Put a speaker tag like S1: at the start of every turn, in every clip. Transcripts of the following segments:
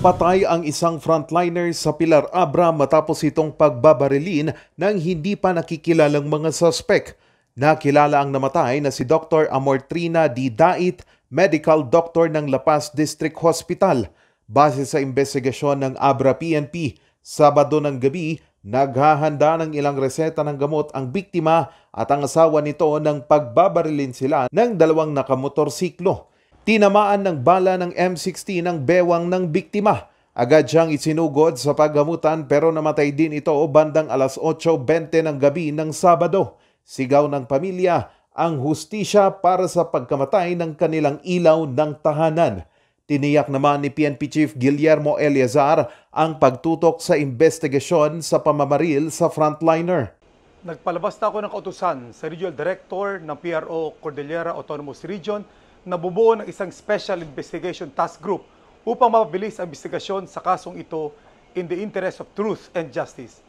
S1: Patay ang isang frontliner sa Pilar Abra matapos itong pagbabarilin ng hindi pa nakikilalang mga suspek. Nakilala ang namatay na si Dr. Amortrina D. Dait, medical doctor ng La District Hospital. Base sa investigasyon ng Abra PNP, Sabado ng gabi, naghahanda ng ilang reseta ng gamot ang biktima at ang asawa nito nang pagbabarilin sila ng dalawang nakamotorsiklo. Tinamaan ng bala ng M16 ang bewang ng biktima. Agad siyang isinugod sa paggamutan pero namatay din ito o bandang alas 8.20 ng gabi ng Sabado. Sigaw ng pamilya ang hustisya para sa pagkamatay ng kanilang ilaw ng tahanan. Tiniyak naman ni PNP Chief Guillermo Eleazar ang pagtutok sa investigasyon sa pamamaril sa frontliner.
S2: Nagpalabas na ako ng kautusan sa Regional Director ng PRO Cordillera Autonomous Region nabubuo ng isang Special Investigation Task Group upang mapabilis ang investigasyon sa kasong ito in the interest of truth and justice.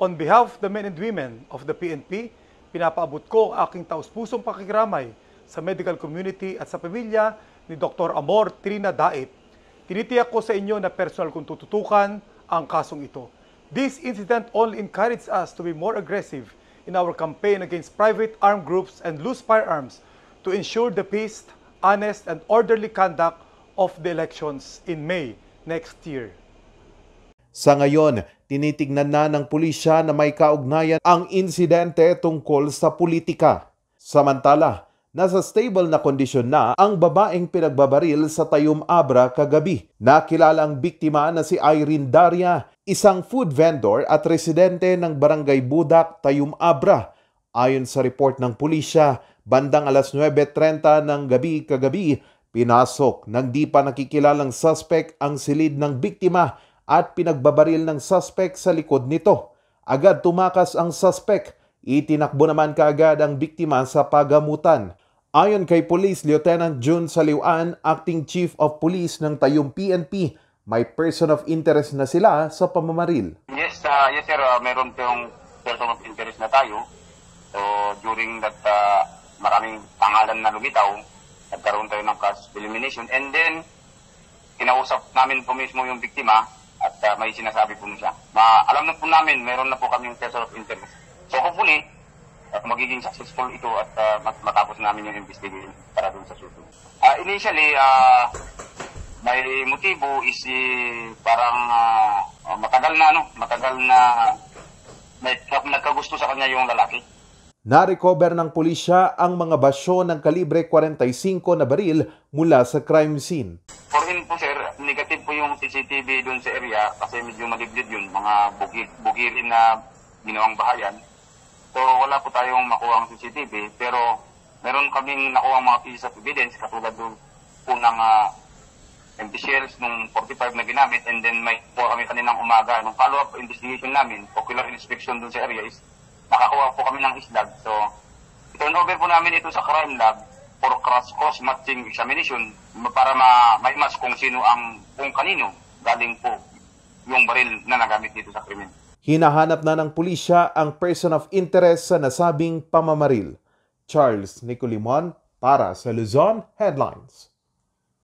S2: On behalf of the men and women of the PNP, pinapaabot ko ang aking taus-pusong pakikiramay sa medical community at sa pamilya ni Dr. Amor Trina Dait. Tinitiyak ko sa inyo na personal kong tututukan ang kasong ito. This incident only encourages us to be more aggressive in our campaign against private armed groups and loose firearms to ensure the peace honest, and orderly conduct of the elections in May next year.
S1: Sa ngayon, tinitignan na ng pulisya na may kaugnayan ang insidente tungkol sa politika. Samantala, nasa stable na kondisyon na ang babaeng pinagbabaril sa Tayum Abra kagabi. Nakilala ang biktima na si Irene Daria, isang food vendor at residente ng Barangay Budak, Tayum Abra Ayon sa report ng pulisya, bandang alas 9.30 ng gabi kagabi, pinasok ng di pa nakikilalang suspect ang silid ng biktima at pinagbabaril ng suspect sa likod nito. Agad tumakas ang suspect. Itinakbo naman kaagad ang biktima sa pagamutan. Ayon kay Police Lieutenant June Saliwan, Acting Chief of Police ng Tayong PNP, may person of interest na sila sa pamamaril.
S3: Yes, uh, yes sir, uh, meron kayong person of interest na tayo So during that uh, maraming pangalan na lumitaw, nagkaroon tayo ng cause elimination. And then, kinausap namin po mismo yung biktima at uh, may sinasabi po siya. Ma alam na po namin, meron na po kaming person of interest. So hopefully, uh, magiging successful ito at uh, mat- matapos namin yung investigation para dun sa susunod. Uh, initially, uh, may motibo is eh, parang uh, matagal na ano, matagal na may nagkagusto sa kanya yung lalaki.
S1: Narecover ng pulisya ang mga basyo ng kalibre 45 na baril mula sa crime scene.
S3: For him po sir, negative po yung CCTV doon sa area kasi medyo maligid yun, mga bugir, bukirin na ginawang bahayan. So wala po tayong makuha ang CCTV pero meron kaming nakuha mga pieces of evidence katulad doon po ng uh, ah, empty shells nung 45 na ginamit and then may po kami kaninang umaga. Nung follow-up investigation namin, ocular inspection doon sa area is nakakuha po kami ng islag. So, turnover po namin ito sa crime lab for cross-cause matching examination para ma may mas kung sino ang kung kanino galing po yung baril na nagamit dito sa krimen.
S1: Hinahanap na ng pulisya ang person of interest sa nasabing pamamaril. Charles Nicolimon para sa Luzon Headlines.